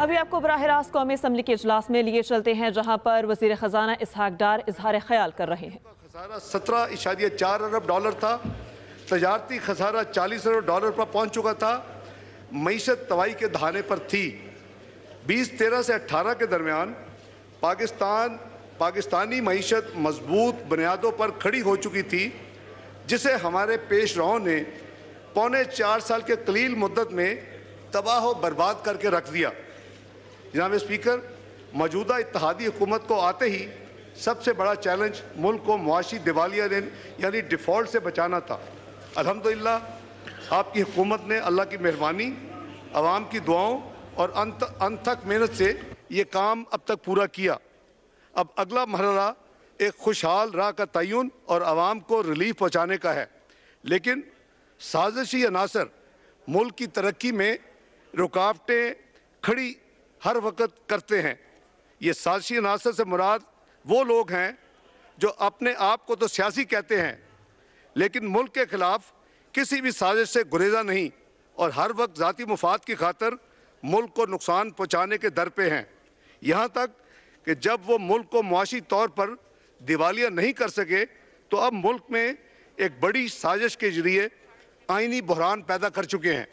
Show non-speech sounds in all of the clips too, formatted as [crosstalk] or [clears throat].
अभी आपको बरह रास्त कौमी असम्बली के अजलास में लिए चलते हैं जहाँ पर वजीर ख़जाना इसहाक डार इजहार ख्याल कर रहे हैं खसारा सत्रह इशारिया चार अरब डॉलर था तजारती खसारा चालीस अरब डॉलर पर पहुँच चुका था मीशत तवाई के दहाने पर थी बीस तेरह से अट्ठारह के दरमियान पाकिस्तान पाकिस्तानी मीशत मजबूत बुनियादों पर खड़ी हो चुकी थी जिसे हमारे पेश राहों ने पौने चार साल के कलील मुद्दत में तबाह बर्बाद करके रख दिया जनाब स्पीकर मौजूदा इतिहादी हुकूमत को आते ही सबसे बड़ा चैलेंज मुल्क को मुआशी दिवालिया दिन यानी डिफ़ॉल्ट से बचाना था अल्हम्दुलिल्लाह आपकी हुकूमत ने अल्लाह की मेहरबानी आवाम की दुआओं और अंत अनथक मेहनत से ये काम अब तक पूरा किया अब अगला मरला एक खुशहाल राह का तयन और आवाम को रिलीफ पहुँचाने का है लेकिन साजिशी अनासर मुल्क की तरक्की में रुकावटें खड़ी हर वक्त करते हैं ये साजिशी अनासर से मुराद वो लोग हैं जो अपने आप को तो सियासी कहते हैं लेकिन मुल्क के ख़िलाफ़ किसी भी साजिश से गुरेजा नहीं और हर वक्त ज़ाती मफाद की खातर मुल्क को नुकसान पहुँचाने के दर पे हैं यहाँ तक कि जब वो मुल्क को मुआशी तौर पर दिवालिया नहीं कर सके तो अब मुल्क में एक बड़ी साजिश के जरिए आइनी बहरान पैदा कर चुके हैं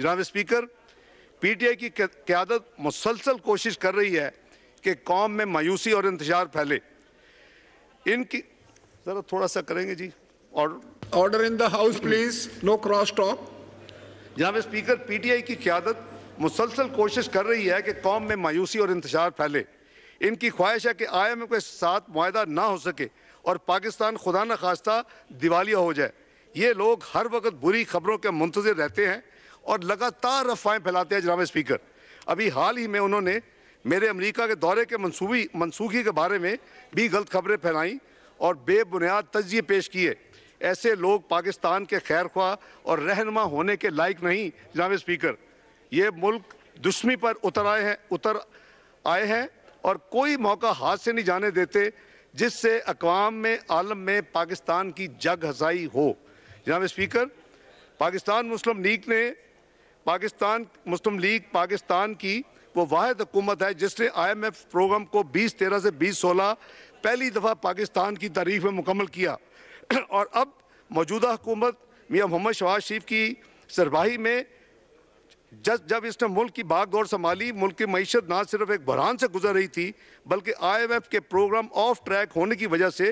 जनाब स्पीकर पीटीआई की क्यादत मुसलसल कोशिश कर रही है कि कौम में मायूसी और इंतजार फैले इनकी ज़रा थोड़ा सा करेंगे जी और order in the house please no cross talk पे स्पीकर पीटीआई की क्यादत मुसलसल कोशिश कर रही है कि कौम में मायूसी और इंतजार फैले इनकी ख्वाहिश है कि आई एम के साथ माहा ना हो सके और पाकिस्तान खुदा न खास्ता दिवालिया हो जाए ये लोग हर वक्त बुरी खबरों के मुंतजर रहते हैं और लगातार अफवाहें फैलाते हैं जनाब स्पीकर अभी हाल ही में उन्होंने मेरे अमेरिका के दौरे के मनसूबी मनसूखी के बारे में भी गलत खबरें फैलाईं और बेबुनियाद तजिए पेश किए ऐसे लोग पाकिस्तान के खैर ख्वाह और रहनमा होने के लायक नहीं जनाब स्पीकर ये मुल्क दुश्मी पर उतर आए हैं उतर आए हैं और कोई मौका हाथ से नहीं जाने देते जिससे अकवाम में आलम में पाकिस्तान की जग हसाई हो जनाब स्पीकर पाकिस्तान मुस्लिम लीग ने पाकिस्तान मुस्लिम लीग पाकिस्तान की वो वाद हुकूमत है जिसने आईएमएफ प्रोग्राम को 2013 से 2016 पहली दफ़ा पाकिस्तान की तारीख में मुकम्मल किया [clears throat] और अब मौजूदा हुकूमत मियाँ मोहम्मद शवाज शरीफ की सरबाही में जब जब इसने मुल्क की बाग दौड़ संभाली मुल्क की मीशत ना सिर्फ एक बहरान से गुजर रही थी बल्कि आईएमएफ के प्रोग्राम ऑफ ट्रैक होने की वजह से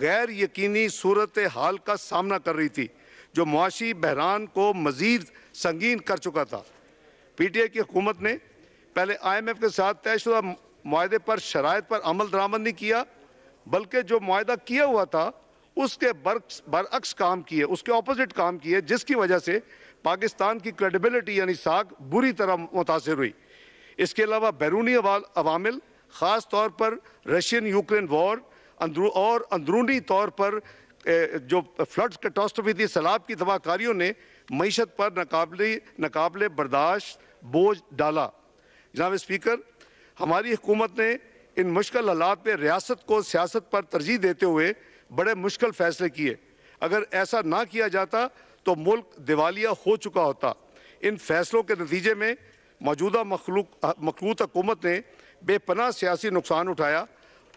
गैर यकीनी सूरत हाल का सामना कर रही थी जो मुआशी बहरान को मज़ीद संगीन कर चुका था पीटीआई की हुकूमत ने पहले आईएमएफ के साथ तयशुदा माहे पर शराय पर अमल दरामद नहीं किया बल्कि जो माहा किया हुआ था उसके बरक्स बरअक्स काम किए उसके ऑपोजिट काम किए जिसकी वजह से पाकिस्तान की क्रेडिबिलिटी यानी साख बुरी तरह मुतासर हुई इसके अलावा बैरूनी अवामिल ख़ास तौर पर रशियन यूक्रेन वॉर अंदरू और अंदरूनी तौर पर जो फ्लड कैटास्ट्रफी थी सैलाब की तबाहकारियों ने मीशत पर नाकबले नाकबले बर्दाश्त बोझ डाला जनाब स्पीकर हमारी हुकूमत ने इन मुश्किल हालात में रियासत को सियासत पर तरजीह देते हुए बड़े मुश्किल फैसले किए अगर ऐसा ना किया जाता तो मुल्क दिवालिया हो चुका होता इन फैसलों के नतीजे में मौजूदा मखलूक मखलूत हुकूमत ने बेपना सियासी नुकसान उठाया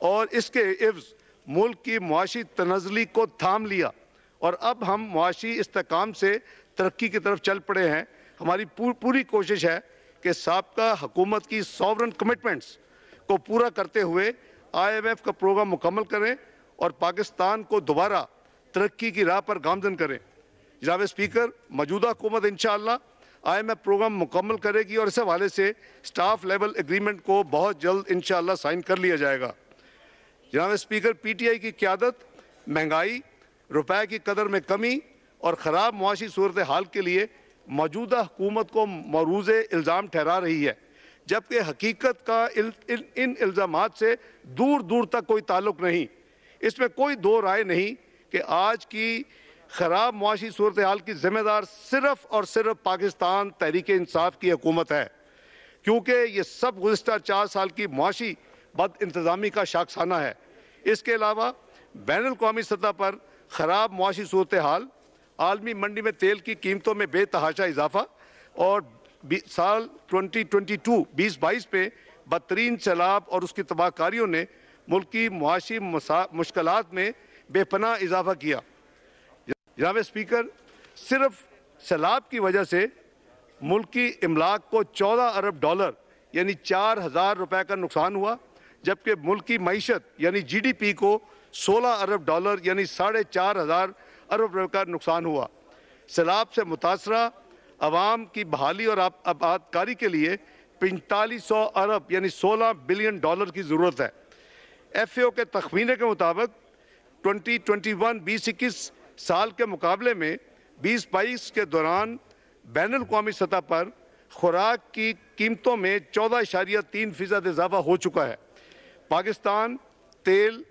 और इसके इव्ज़ मुल्क की मुआशी तनजली को थाम लिया और अब हम मुआशी इसकाम से तरक्की की तरफ चल पड़े हैं हमारी पूर, पूरी कोशिश है कि सबका हुकूमत की सॉवरन कमिटमेंट्स को पूरा करते हुए आईएमएफ का प्रोग्राम मुकम्मल करें और पाकिस्तान को दोबारा तरक्की की राह पर गामजन करें जनाब स्पीकर मौजूदा हुकूमत इन एफ प्रोग्राम मुकम्मल करेगी और इस हवाले से स्टाफ लेवल एग्रीमेंट को बहुत जल्द इन साइन कर लिया जाएगा जनाब स्पीकर आई की क्यादत महंगाई रुपए की कदर में कमी और ख़राब मुआशी सूरत हाल के लिए मौजूदा हुकूमत को मरूज इल्ज़ाम ठहरा रही है जबकि हकीकत का इल, इन इन इल्ज़ाम से दूर दूर तक कोई ताल्लुक नहीं इसमें कोई दो राय नहीं कि आज की ख़राब मुआशी सूरत हाल की जिम्मेदार सिर्फ और सिर्फ पाकिस्तान तहरीक इंसाफ की हकूमत है क्योंकि ये सब गुज्तर चार साल की मुआशी बद इंतज़ामी का शाखसाना है इसके अलावा बैन अवी सतह पर ख़राब मुआशी सूरत हाल आलमी मंडी में तेल की कीमतों में बेतहाशा इजाफा और साल 2022 बीस बाईस पे बदतरीन सैलाब और उसकी तबाहकारियों ने मुल्क की मुआशी मुश्किल में बेपना इजाफा किया जनाब स्पीकर सिर्फ सैलाब की वजह से मुल्क की इमलाक को 14 अरब डॉलर यानी चार हज़ार रुपये का नुकसान हुआ जबकि मुल्क की मीशत यानी जीडीपी को 16 अरब डॉलर यानी साढ़े चार हज़ार अरब रुपये का नुकसान हुआ सैलाब से मुतासर आवाम की बहाली और आबादकारी के लिए पैंतालीस सौ अरब यानी सोलह बिलियन डॉलर की ज़रूरत है एफ ए ओ के तखमीने के मुताबिक ट्वेंटी ट्वेंटी वन बीस इक्कीस साल के मुकाबले में बीस बाईस के दौरान बैन अवी सतह पर खुराक की कीमतों में चौदह इशारिया तीन फीसद इजाफा हो चुका है पाकिस्तान तेल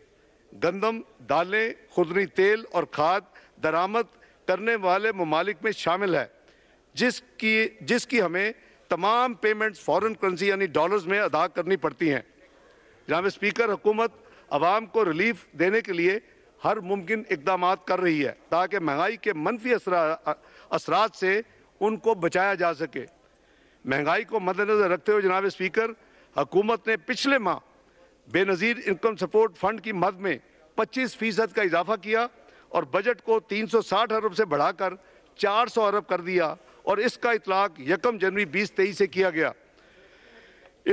गंदम दालें खुदनी तेल और खाद दरामद करने वाले ममालिक में शामिल है जिसकी जिसकी हमें तमाम पेमेंट्स फॉरेन करेंसी यानी डॉलर्स में अदा करनी पड़ती हैं जनाब स्पीकर हुकूमत आवाम को रिलीफ देने के लिए हर मुमकिन इकदाम कर रही है ताकि महंगाई के मनफी असरा से उनको बचाया जा सके महंगाई को मद्देनजर रखते हुए जनाब स्पीकर हुकूमत ने पिछले माह बेनज़ीर इनकम सपोर्ट फंड की मद में 25 फीसद का इजाफा किया और बजट को 360 अरब से बढ़ाकर 400 अरब कर दिया और इसका इतलाक यकम जनवरी बीस तेईस से किया गया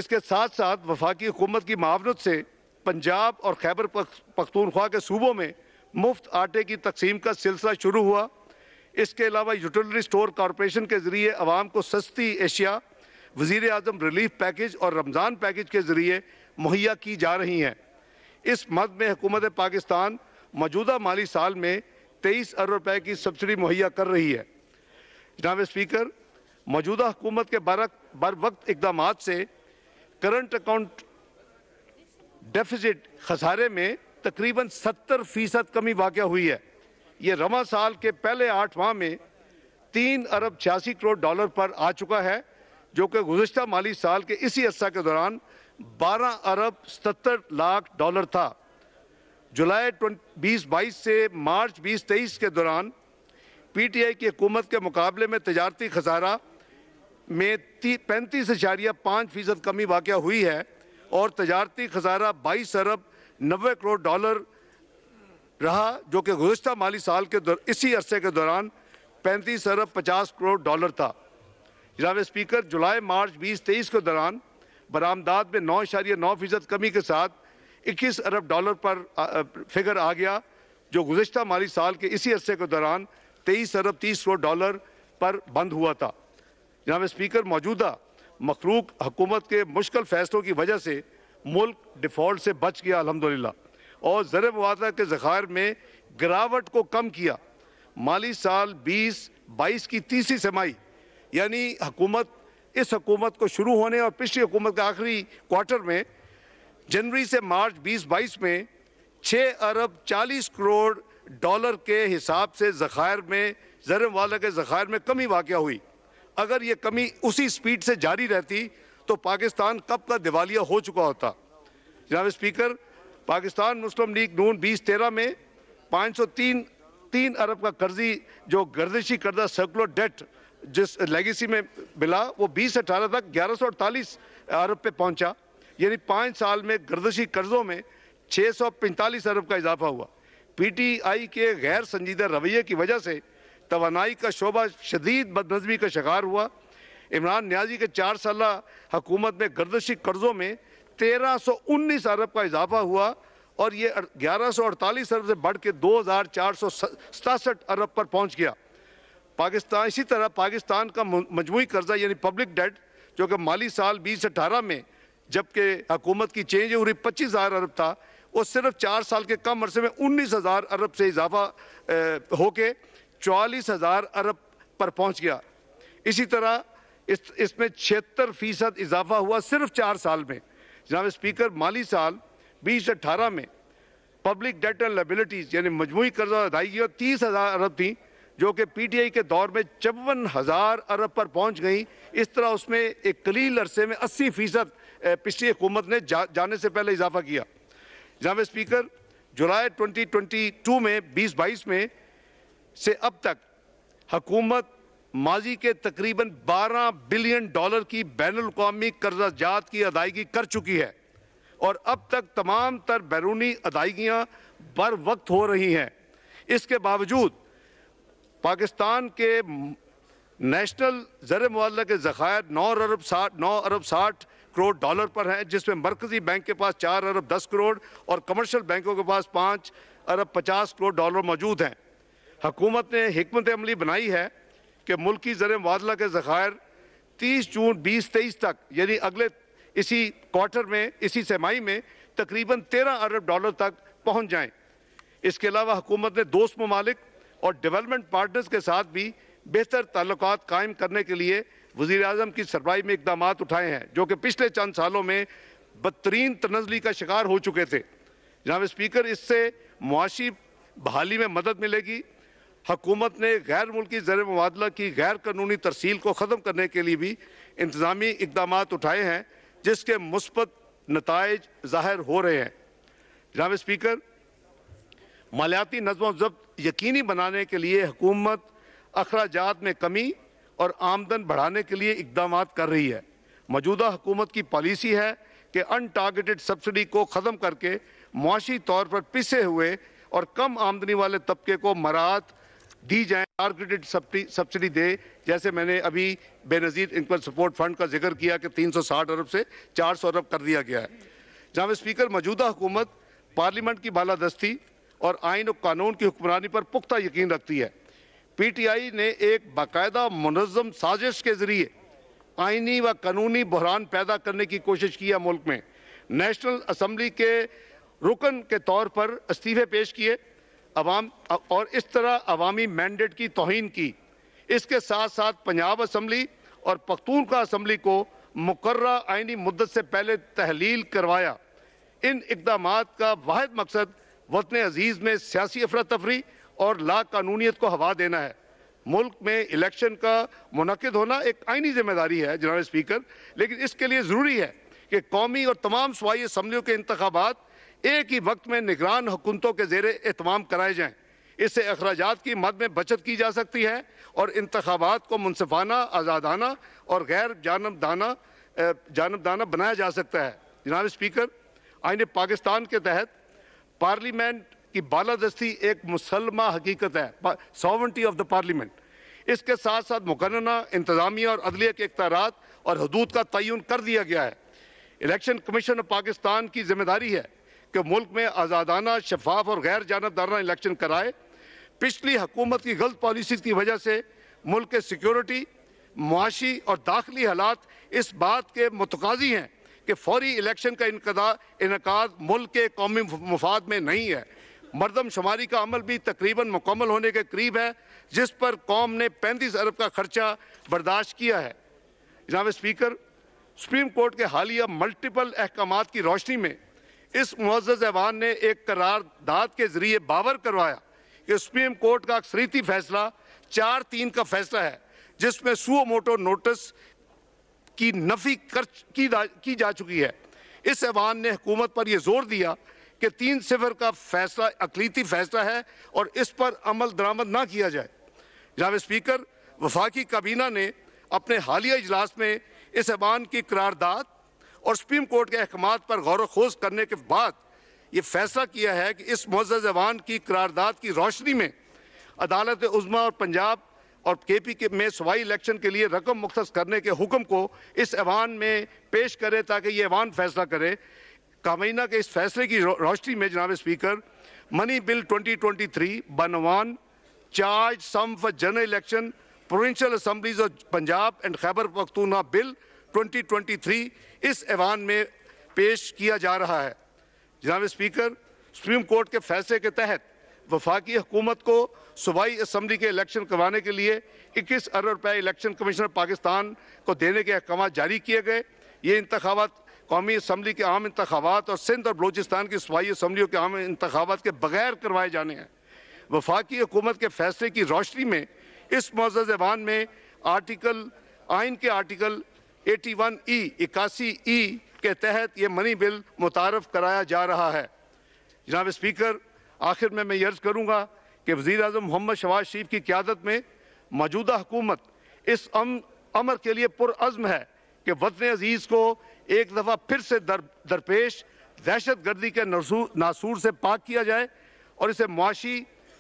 इसके साथ साथ वफाकी हुकूमत की मावनत से पंजाब और खैबर पख्तूनख्वा के सूबों में मुफ्त आटे की तकसीम का सिलसिला शुरू हुआ इसके अलावा यूटिलिटी स्टोर कॉरपोरेशन के ज़रिए आवाम को सस्ती एशिया वज़ी अजम रिलीफ पैकेज और रमज़ान पैकेज के ज़रिए मुहैया की जा रही हैं इस मद में हुकूमत पाकिस्तान मौजूदा माली साल में तेईस अरब रुपए की सब्सिडी मुहैया कर रही है जनाब स्पीकर मौजूदा हुकूमत के बर बर वक्त इकदाम से करंट अकाउंट डेफिजिट खसारे में तकरीबन 70 फीसद कमी वाक़ हुई है ये रवा साल के पहले आठ माह में तीन अरब छियासी करोड़ डॉलर पर आ चुका है जो कि गुजशत माली साल के इसी अर्सा के दौरान बारह अरब सतर लाख डॉलर था जुलाई बीस बाईस से मार्च बीस तेईस के दौरान पी टी आई की हुकूमत के मुकाबले में तजारती खसारा में पैंतीस इशारिया पाँच फीसद कमी वाक़ हुई है और तजारती खसारा बाईस अरब नबे करोड़ डॉलर रहा जो कि गुज्त माली साल के इसी अरसे के दौरान पैंतीस अरब पचास करोड़ डॉलर था जनाब स्पीकर जुलाई मार्च बीस तेईस के दौरान बरामदाद में नौ इशारिया नौ फीसद कमी के साथ 21 अरब डॉलर पर फिगर आ गया जो गुजशत माली साल के इसी अरसे के दौरान तेईस अरब तीस करोड़ डॉलर पर बंद हुआ था जनाब स्पीकर मौजूदा मखलूक हुकूमत के मुश्किल फैसलों की वजह से मुल्क डिफ़ॉल्ट से बच गया अलहमदिल्ला और ज़र मुआवजा के ज़खायर में गिरावट को कम किया माली साल बीस बाईस की तीसरी समाई यानी हकूमत इस हकूमत को शुरू होने और पिछली हुकूमत के आखिरी क्वार्टर में जनवरी से मार्च 2022 में 6 अरब 40 करोड़ डॉलर के हिसाब से ज़खायर में वाला के ज़खायर में कमी वाक़ हुई अगर ये कमी उसी स्पीड से जारी रहती तो पाकिस्तान कब का दिवालिया हो चुका होता जनाब स्पीकर पाकिस्तान मुस्लिम लीग नून बीस तेरह में 503 तीन अरब का कर्जी जो गर्दिशी कर्जा सर्कुलर डेट जिस लेगेसी में मिला वो बीस अठारह तक ग्यारह सौ अड़तालीस अरब पे पहुंचा यानी पाँच साल में गर्दशी कर्जों में छः सौ पैंतालीस अरब का इजाफा हुआ पीटीआई के गैर संजीदा रवैये की वजह से तोानाई का शोबा शदीद बदनजमी का शिकार हुआ इमरान न्याजी के चार साल हकूमत में गर्दशी कर्जों में तेरह सौ उन्नीस अरब का इजाफा हुआ और ये ग्यारह सौ अड़तालीस अरब से बढ़ के दो हज़ार चार सौ सतासठ अरब पर पहुँच गया पाकिस्तान इसी तरह पाकिस्तान का मजमू कर्जा यानी पब्लिक डेट जो कि माली साल बीस अठारह में जबकि हकूमत की चेंज हो रही पच्चीस हज़ार अरब था वो सिर्फ चार साल के कम अरसे में उन्नीस हज़ार अरब से इजाफा होके चालीस हज़ार अरब पर पहुँच गया इसी तरह इस इसमें छिहत्तर फीसद इजाफा हुआ सिर्फ चार साल में जनाब स्पीकर माली साल बीस अट्ठारह में पब्लिक डेट एंड लाइबिलिटीज़ यानी मजमू कर्जा अदायगी और तीस हज़ार अरब थी जो कि पी टी आई के दौर में चौवन हज़ार अरब पर पहुँच गई इस तरह उसमें एक कलील अरसे में अस्सी फीसद पिछली हुकूमत ने जा, जाने से पहले इजाफा किया जहाँ स्पीकर जुलाई 2022 में 2022 में से अब तक हकूमत माजी के तकरीबन 12 बिलियन डॉलर की बैन अवी कर्जाजात की अदायगी कर चुकी है और अब तक तमाम तर बैरूनी अदायगियाँ बर वक्त हो रही हैं इसके बावजूद पाकिस्तान के नेशनल ज़र मुआला के ज़खायर नौ अरब साठ नौ अरब साठ करोड़ डॉलर पर है जिसमें मरकजी बैंक के पास चार अरब दस करोड़ और कमर्शियल बैंकों के पास पाँच अरब पचास करोड़ डॉलर मौजूद हैं हकूमत ने हमत अमली बनाई है कि मुल्क की ज़र मुबादला के ज़खायर तीस जून बीस तेईस तक यानी अगले इसी क्वार्टर में इसी सरमाही में तकरीबन तेरह अरब डॉलर तक पहुँच जाएँ इसके अलावा हुकूमत ने दोस्त ममालिक और डेवलपमेंट पार्टनर्स के साथ भी बेहतर ताल्लुक कायम करने के लिए वजीर अजम की सरबाई में इकदाम उठाए हैं जो कि पिछले चंद सालों में बदतरीन तनजली का शिकार हो चुके थे जनाब स्पीकर इससे मुआशी बहाली में मदद मिलेगी हकूमत ने गैर मुल्की ज़र मुबादला की गैर कानूनी तरसील को ख़त्म करने के लिए भी इंतज़ामी इकदाम उठाए हैं जिसके मुस्बत नतज ज़ाहिर हो रहे हैं जनाब स्पीकर मालियाती नजम जब्त यकीनी बनाने के लिए हकूमत अखराज में कमी और आमदन बढ़ाने के लिए इकदाम कर रही है मौजूदा हुकूमत की पॉलिसी है कि अनटारगेटेड सब्सिडी को ख़त्म करके मुआशी तौर पर पिसे हुए और कम आमदनी वाले तबके को मरात दी जाए टारगेटेड सब्सिडी दे जैसे मैंने अभी बेनज़ीर इनकम सपोर्ट फंड का जिक्र किया कि 360 अरब से 400 अरब कर दिया गया है जहाँ स्पीकर मौजूदा हुकूमत पार्लियामेंट की बालादस्ती और आइन और कानून की हुक्मरानी पर पुख्ता यकीन रखती है पीटीआई ने एक बाकायदा मनजम साजिश के जरिए आइनी व कानूनी बहरान पैदा करने की कोशिश किया मुल्क में नेशनल असम्बली के रुकन के तौर पर इस्तीफे पेश किए अवाम और इस तरह अवामी मैंडेट की तोहन की इसके साथ साथ पंजाब असम्बली और पख्तूनखा असम्बली को मुकर्र आइनी मुद्दत से पहले तहलील करवाया इन इकदाम का वाद मकसद वतन अजीज़ में सियासी अफरा तफरी और ला कानूनीत को हवा देना है मुल्क में इलेक्शन का मनकद होना एक आइनी जिम्मेदारी है जनाब स्पीकर लेकिन इसके लिए ज़रूरी है कि कौमी और तमाम सूबाई असम्बलियों के इंतबात एक ही वक्त में निगरान हुकूमतों के जेर अहतमाम कराए जाएँ इससे अखराज की मद में बचत की जा सकती है और इंतबात को मुनफाना आज़ादाना और गैर जानबदाना जानबदाना बनाया जा सकता है जनाब स्पीकर आइन पाकिस्तान के तहत पार्लियामेंट कि बालादस्ती एक मुसलमा हकीकत है सॉवर्टी ऑफ द पार्लियामेंट इसके साथ साथ मुकन्ना इंतजामिया और अदलिया के अख्तारात और हदूद का तयन कर दिया गया है इलेक्शन कमीशन ऑफ पाकिस्तान की जिम्मेदारी है कि मुल्क में आज़ादाना शफाफ और गैर जानबदारा इलेक्शन कराए पिछली हकूमत की गलत पॉलिसी की वजह से मुल्क के सिक्योरिटी मुआशी और दाखिली हालात इस बात के मतकाजी हैं कि फौरी इलेक्शन का इनका इनका मुल्क के कौमी मुफाद में नहीं है मरदम शुमारी का अमल भी तकरीबन मुकम्मल होने के करीब है जिस पर कौम ने पैंतीस अरब का खर्चा बर्दाश्त किया है जनाब स्पीकर सुप्रीम कोर्ट के हालिया मल्टीपल अहकाम की रोशनी में इस मज्ज़ ऐवान ने एक करारदाद के ज़रिए बावर करवाया कि सुप्रीम कोर्ट का अक्सरीती फैसला चार तीन का फैसला है जिसमें सुओ मोटो नोटिस की नफी कर की, की जा चुकी है इस ऐवान ने हुकूमत पर यह जोर दिया कि तीन सिफर का फैसला अकलीती फैसला है और इस पर अमल दरामद ना किया जाए जनाब स्पीकर वफाकी काबीना ने अपने हालिया इजलास में इस अबान की करारदाद और सुप्रीम कोर्ट के अहकाम पर गौर वोज करने के बाद ये फैसला किया है कि इस मुआज़ ऐवान की करारदाद की रोशनी में अदालत उजमा और पंजाब और के पी के में सवाई इलेक्शन के लिए रकम मुख्त करने के हुक्म को इस ऐवान में पेश करें ताकि ये ऐवान फैसला करे कामीना के इस फैसले की रोशनी में जनाब स्पीकर मनी बिल 2023 बनवान charge sum for general election provincial assemblies of Punjab and Khyber Pakhtunkhwa bill 2023 इस ऐवान में पेश किया जा रहा है जनाब स्पीकर सुप्रीम कोर्ट के फैसले के तहत वफाकी हुकूमत को सूबाई असम्बली के इलेक्शन करवाने के लिए 21 अरब रुपए इलेक्शन कमिश्नर पाकिस्तान को देने के अहकाम जारी किए गए ये इंतबात कौमी इसम्बली के आम इंतबात और सिंध और बलोचिस्तान की सूबाई इसम्बलियों के आम इंतबात के बगैर करवाए जाने हैं वफाकी हुकूमत के फैसले की रोशनी में इस मज्ज में आर्टिकल आइन के आर्टिकल एटी वन ई इक्यासी ई के तहत ये मनी बिल मुतारफ़ कराया जा रहा है जनाब स्पीकर आखिर में मैं यर्ज़ करूँगा कि वज़ी अजम मोहम्मद शवाज शरीफ की क्यादत में मौजूदा हुकूमत इस अम, अमर के लिए पुरज़म है कि वतन अजीज़ को एक दफ़ा फिर से दर दरपेश दहशत गर्दी के नासूर से पाक किया जाए और इसे मुआशी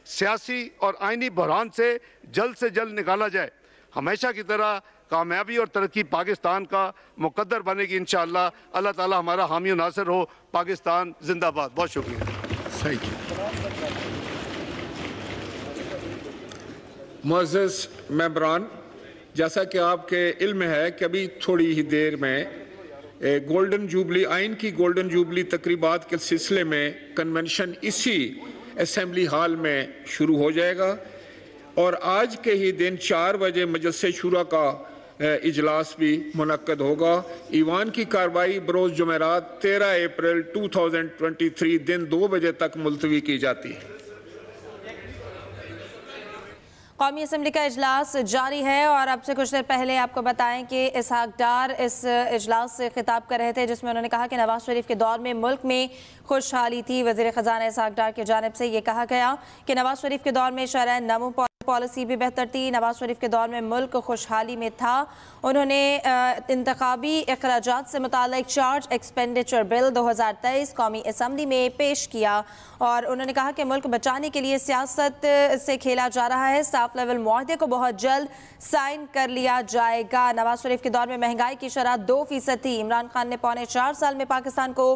सियासी और आइनी बहरान से जल्द से जल्द निकाला जाए हमेशा की तरह कामयाबी और तरक्की पाकिस्तान का मुकदर बनेगी इन अल्लाह ताली हमारा हामी नासर हो पाकिस्तान जिंदाबाद बहुत शुक्रिया थैंक यू मोजस मेम्बरान जैसा कि आपके इल्म है कि अभी थोड़ी ही देर में गोल्डन जूबली आइन की गोल्डन जुबली तकरीबा के सिलसिले में कन्वेंशन इसी असम्बली हाल में शुरू हो जाएगा और आज के ही दिन चार बजे मजलिस शुरा का इजलास भी मनकद होगा ईवान की कार्रवाई बरोज़ जमेरात तेरह अप्रैल 2023 दिन दो बजे तक मुलतवी की जाती है कौमी असम्बली का अजलास जारी है और आपसे कुछ देर पहले आपको बताएं कि इसहाक डार इस अजलास से खिताब कर रहे थे जिसमें उन्होंने कहा कि नवाज शरीफ के दौर में मुल्क में खुशहाली थी वजीर ख़जाना इसहाक डार की जानब से ये कहा गया कि नवाज शरीफ के दौर में शरा नमो पॉलिसी भी बेहतर थी नवाज शरीफ के दौर में मुल्क खुशहाली में था उन्होंने इंतबी अखराज से मुतल चार्ज एक्सपेंडिचर बिल दो हज़ार तेईस कौमी असम्बली में पेश किया और उन्होंने कहा कि मुल्क बचाने के लिए सियासत से खेला जा रहा है स्टाफ लेवल माहदे को बहुत जल्द साइन कर लिया जाएगा नवाज शरीफ के दौर में महंगाई की शराह दो फीसद थी इमरान खान ने पौने चार साल में पाकिस्तान को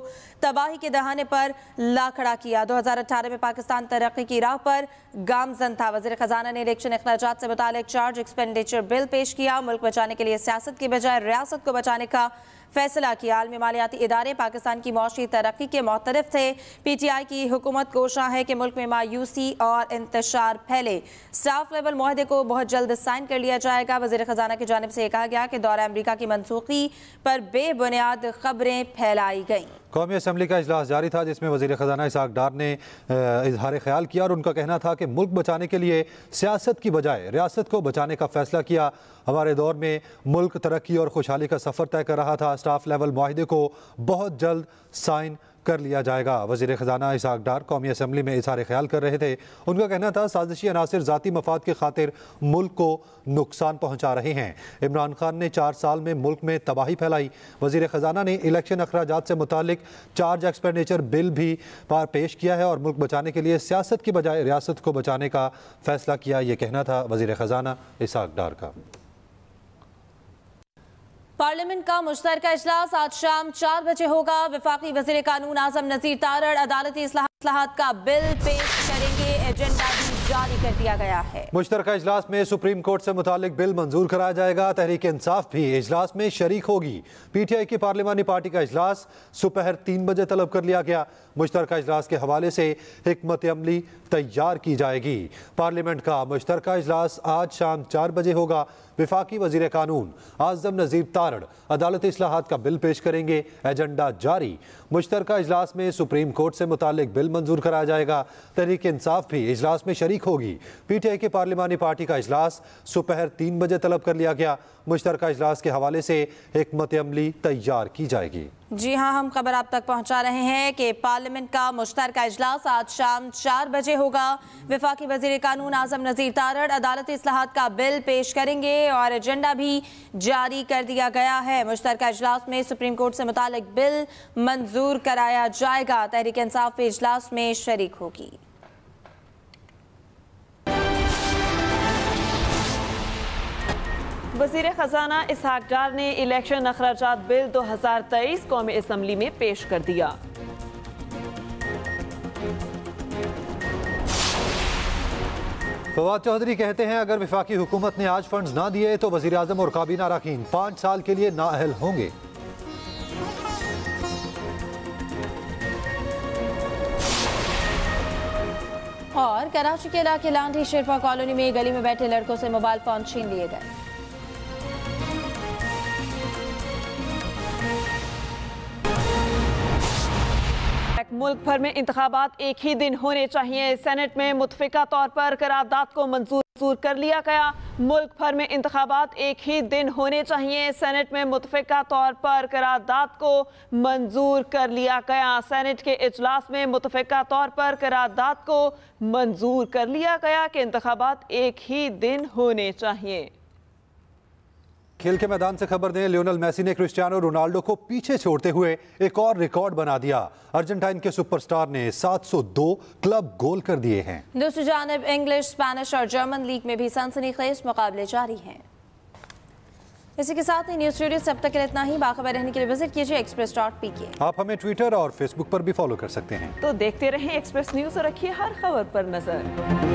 तबाही के दहाने पर ला खड़ा किया दो हज़ार अठारह में पाकिस्तान तरक्की की राह पर गामजन था वजी खजाना ने ने इलेक्शन अखराज से मुतालिक चार्ज एक्सपेंडिचर बिल पेश किया मुल्क बचाने के लिए सियासत के बजाय रियासत को बचाने का फैसला की आलमी मालियाती इदारे पाकिस्तान की मौसी तरक्की के मोतरफ थे पी टी आई की हुकूमत कोशा है कि मुल्क में मायूसी और इंतशार फैले स्टाफ लेवल माहदे को बहुत जल्द साइन कर लिया जाएगा वजीर खजाना की जानब से कहा गया कि दौरा अमरीका की मनसूखी पर बेबुनियाद खबरें फैलाई गई कौमी असम्बली का अजलास जारी था जिसमें वजी ख़जाना इसाक डार ने इजहार ख्याल किया और उनका कहना था कि मुल्क बचाने के लिए सियासत की बजाय रियासत को बचाने का फैसला किया हमारे दौर में मुल्क तरक्की और खुशहाली का सफ़र तय कर रहा था स्टाफ लेवल माहदे को बहुत जल्द साइन कर लिया जाएगा वजीर ख़जाना इसहाक डार कौमी असम्बली में इजहार ख्याल कर रहे थे उनका कहना था साजिशी अनासर ज़ाती मफाद के खातिर मुल्क को नुकसान पहुँचा रहे हैं इमरान खान ने चार साल में मुल्क में तबाही फैलाई वजीर ख़जाना ने इलेक्शन अखराज से मुतल चार्ज एक्सपेंडिचर बिल भी पार पेश किया है और मुल्क बचाने के लिए सियासत की बजाय रियासत को बचाने का फैसला किया ये कहना था वजीर ख़जाना इसहाक डार का पार्लियामेंट का मुश्तर इजलास आज शाम चार बजे होगा विफाकी वजीर कानून आजम नजीर तारड़ अदालती असलाहत का बिल पेश करेंगे एजेंडा भी जारी कर दिया गया है मुश्तर इजलास में सुप्रीम कोर्ट से मुतालिक बिल मंजूर कराया जाएगा तहरीक इंसाफ भी इजलास में शरीक होगी पी टी आई की पार्लियामानी पार्टी का इजलास सुपहर तीन बजे तलब कर लिया गया मुश्तर इजलास के हवाले से हमत अमली तैयार की जाएगी पार्लियामेंट का मुश्तर इजलास आज शाम चार बजे होगा विफाकी वजीर कानून आजम नजीब तारड़ अदालती असलाहत का बिल पेश करेंगे एजेंडा जारी मुश्तर इजलास में सुप्रीम कोर्ट से मुतालिक बिल मंजूर कराया जाएगा तहरीक इंसाफ भी इजलास में शरीक होगी पीटीआई की पार्लिमानी पार्टी का इजलास सुपहर तीन बजे तलब कर लिया गया मुश्तर अजलास के हवाले से हमत अमली तैयार की जाएगी जी हाँ हम खबर आप तक पहुंचा रहे हैं कि पार्लियामेंट का मुश्तर अजलास आज शाम चार बजे होगा विफाकी वजीर कानून आजम नज़ीर तारड़ अदालत असलाहत का बिल पेश करेंगे और एजेंडा भी जारी कर दिया गया है मुश्तर अजलास में सुप्रीम कोर्ट से मुतल बिल मंजूर कराया जाएगा तहरीक इंसाफ भी इजलास में शरीक होगी वजीर खजाना इसहाक डार ने इलेक्शन अखराज बिल दो हजार तेईस कौमी असम्बली में पेश कर दिया फवाद चौधरी कहते हैं अगर विफाकी हुकूमत ने आज फंड ना दिए तो वजी अजम और काबीना अरकान पांच साल के लिए नाअहल होंगे और कराची के इलाके लांधी शेरपा कॉलोनी में गली में बैठे लड़कों से मोबाइल फोन छीन लिए गए मुल्क भर में इंतबात एक ही दिन होने चाहिए सेनेट में मुतफ़ा तौर पर करारदाद को मंजूर कर लिया गया मुल्क भर में इंतबात एक ही दिन होने चाहिए सेनेट में मुतफ़ा तौर पर करारदाद को मंजूर कर लिया गया सेनेट के अजलास में मुतफ़ा तौर पर करारदाद को मंजूर कर लिया गया कि इंतबात एक ही दिन होने चाहिए खेल के मैदान से खबर दें लियोनल मैसी ने क्रिस्टियानो रोनाल्डो को पीछे छोड़ते हुए एक और रिकॉर्ड बना दिया अर्जेंटाइन के सुपरस्टार ने 702 क्लब गोल कर दिए हैं दूसरी जानब इंग्लिश स्पेनिश और जर्मन लीग में भी सनसनीखेज मुकाबले जारी हैं इसी के साथ ही न्यूज स्टूडियो से अब तक इतना ही बाखबर रहने के लिए विजिट कीजिए एक्सप्रेस डॉट पी के आप हमें ट्विटर और फेसबुक पर भी फॉलो कर सकते हैं तो देखते रहें एक्सप्रेस न्यूज और रखिए हर खबर पर नजर